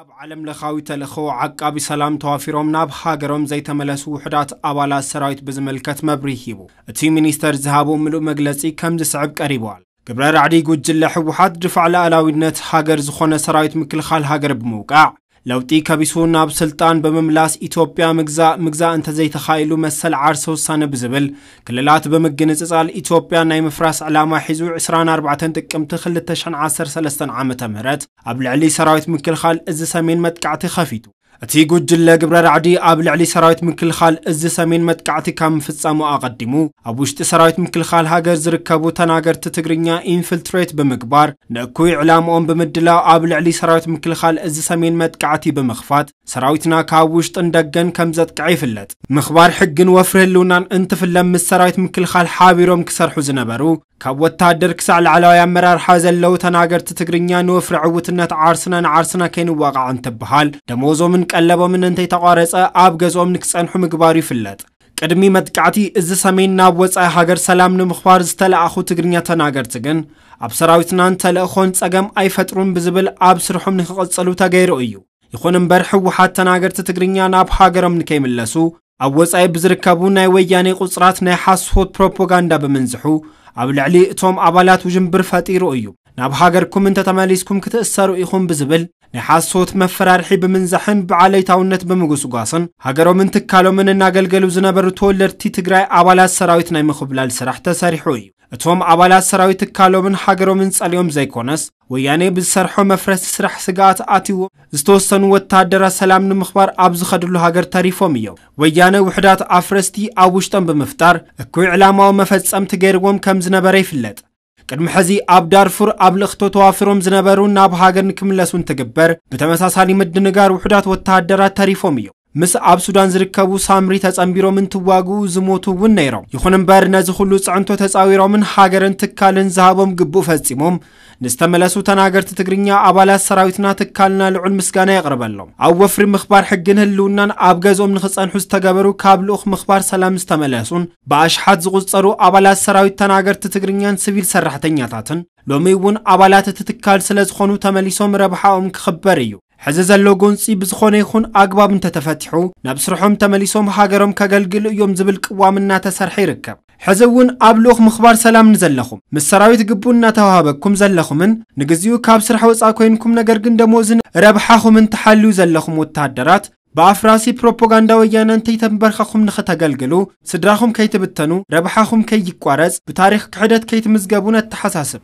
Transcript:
ኣብ ዓለም ለኻዊ ተልእኮ ዓቃቢ ሰላም ተዋፊሮም ናብ ሃገሮም ዘይተመለሱ ውሕዳት ኣባላት ሰራዊት ብዝምልከት መብሪ ሂቡ እቲ ሚኒስተር ዝሃቦ ምሉእ መግለጺ ከም ዝስዕብ ቀሪቡ ኣሎ ግብረ ራዕዲ ጉጅለ ሕወሓት ድፋዕ ላዕላዊነት ሃገር ዝኾነ ሰራዊት ምክልኻል ሃገር ብምውቃዕ ለውጢ ከቢሱን ናብ ስልጣን ብምምላስ ኢትዮጵያ ምግዛ ምግዛእ እንተዘይተኻኢሉ መሰል ዓርሰ ውሳነ ብዝብል ክልላት ብምግንፅፃል ኢትዮጵያ ናይ ምፍራስ ዕላማ ሒዙ 24 ጥቅምቲ 213 ዓ ም ኣብ ልዕሊ ሰራዊት ምክልኻል እዚ ሰሜን መጥቃዕቲ ኸፊቱ እቲ ጉጅለ ግብረ ራዕዲ ኣብ ልዕሊ ሰራዊት ምክልኻል እዚ ሰሜን መጥቃዕቲ ካብ ምፍጻሙ ኣቐዲሙ ኣብ ውሽጢ ሰራዊት ምክልኻል ሃገር ዝርከቡ ተናገርቲ ትግርኛ ኢንፍልትሬት ብምግባር ንእኩይ ዕላምኦም ብምድላው ኣብ ልዕሊ ሰራዊት ምክልኻል እዚ ሰሜን መጥቃዕቲ ብምኽፋት ሰራዊትና ካብ ውሽጥ እንደገን ከም ዘጥቅዐ ይፍለጥ ምኽባር ሕግን ወፍሪ ህልውናን እንትፍለም ምስ ሰራዊት ምክልኻል ሓቢሮም ክሰርሑ ዝነበሩ ካብ ወታደር ክሳዕ ላዕለዋይ ኣመራርሓ ዘለው ተናገርቲ ትግርኛ ንወፍሪ ዕውትነት ዓርስና ንዓርስና ከይንዋቃዕ እንትበሃል ደመዞምን ቀለቦምን እንተይተቋረፀ ኣብ ገዝኦም ንክፀንሑ ምግባሩ ይፍለጥ ቅድሚ መጥቃዕቲ እዚ ሰሜን ናብ ወፃኢ ሃገር ሰላም ንምኽባር ዝተለኣኹ ትግርኛ ተናገርቲ ግን ኣብ ሰራዊትናን ተልእኾን ጸገም ኣይፈጥሩን ብዝብል ኣብ ስርሖም ንክቐጽሉ ተገይሩ እዩ ይኹን እምበር ሕወሓት ተናገርቲ ትግርኛ ናብ ሃገሮም ንከይምለሱ ኣብ ወፃኢ ብዝርከቡ ናይ ወያነ ቁፅራት ናይ ሓስሆት ፕሮፓጋንዳ ብምንዝሑ ኣብ ልዕሊ እቶም ኣባላት ውዥንብር ፈጢሩ እዩ ናብ ሃገርኩም እንተተመሊስኩም ክትእሰሩ ኢኹም ብዝብል ናይ ሓሶት መፈራርሒ ብምንዛሕን ብዓለይታውነት ብምጉስጓስን ሃገሮምን ትካሎምን እናገልገሉ ዝነበሩ ተወለድቲ ትግራይ ኣባላት ሰራዊት ናይ ምኽብላል ስራሕ ተሰሪሑ እዩ እቶም ኣባላት ሰራዊት ትካሎምን ሃገሮምን ጸልዮም ዘይኮነስ ወያኔ ብዝሰርሖ መፍረሲ ስራሕ ስጋኣት ኣትዎ ዝተወሰኑ ወታደራት ሰላም ንምኽባር ኣብ ዝኸድሉ ሃገር ተሪፎም እዮም ወያነ ውሕዳት ኣፍረስቲ ኣብ ውሽጦም ብምፍጣር እኩይ ዕላማዊ መፈጸምቲ ገይርዎም ከም ዝነበረ ይፍለጥ ቅድሚ ሕዚ ኣብ ዳርፉር ኣብ ልእኽቶ ተዋፊሮም ዝነበሩ ናብ ሃገር ንክምለሱ እንትግበር ብተመሳሳሊ ምድንጋር ውሑዳት ወተሃደራት ተሪፎም እዮም ምስ ኣብ ሱዳን ዝርከቡ ሳምሪ ተጸምቢሮምን ትዋግኡ ዝሞቱ እውን ነይሮም ይኹን እምበር ነዚ ኩሉ ጽዕንቶ ተጻዊሮምን ሃገርን ትካልን ዝሃቦም ግቡእ ፈጺሞም ንዝተመለሱ ተናገርቲ ትግርኛ ኣባላት ሰራዊትና ትካልና ልዑል ምስጋና የቕርበሎም ኣብ ወፍሪ ምኽባር ሕግን ህልውናን ኣብ ገዝኦም ንኽጸንሑ ዝተገበሩ ካብ ልኡኽ ምኽባር ሰላም ዝተመለሱን ብኣሽሓት ዝቝጸሩ ኣባላት ሰራዊት ተናገርቲ ትግርኛን ሲቪል ሰራሕተኛታትን ሎሚ እውን ኣባላት እቲ ትካል ስለ ዝኾኑ ተመሊሶም ረብሓኦም ክኽበር እዩ ሕዚ ዘሎ ጎንፂ ብዝኾነ ይኹን ኣግባብ እንተተፈቲሑ ናብ ስርሖም ተመሊሶም ሃገሮም ከገልግሉ እዮም ዝብል ቅዋም እናተሰርሐ ይርከብ ሕዚ እውን ኣብ ልኡኽ ምኽባር ሰላም ንዘለኹም ምስ ሰራዊት ግቡእ እናተዋሃበኩም ዘለኹምን ንግዜኡ ካብ ስራሕ ወፃእ ኮይንኩም ነገር ግን ደሞዝን ረብሓኹምን ተሓልዩ ዘለኹም ወተሃደራት ብኣፍራሲ ፕሮፓጋንዳ ወያነ እንተይተንበርኸኹም ንኽተገልግሉ ስድራኹም ከይትብተኑ ረብሓኹም ከይቋረፅ ብታሪክ ክሕደት ከይትምዝገቡን ኣተሓሳስብ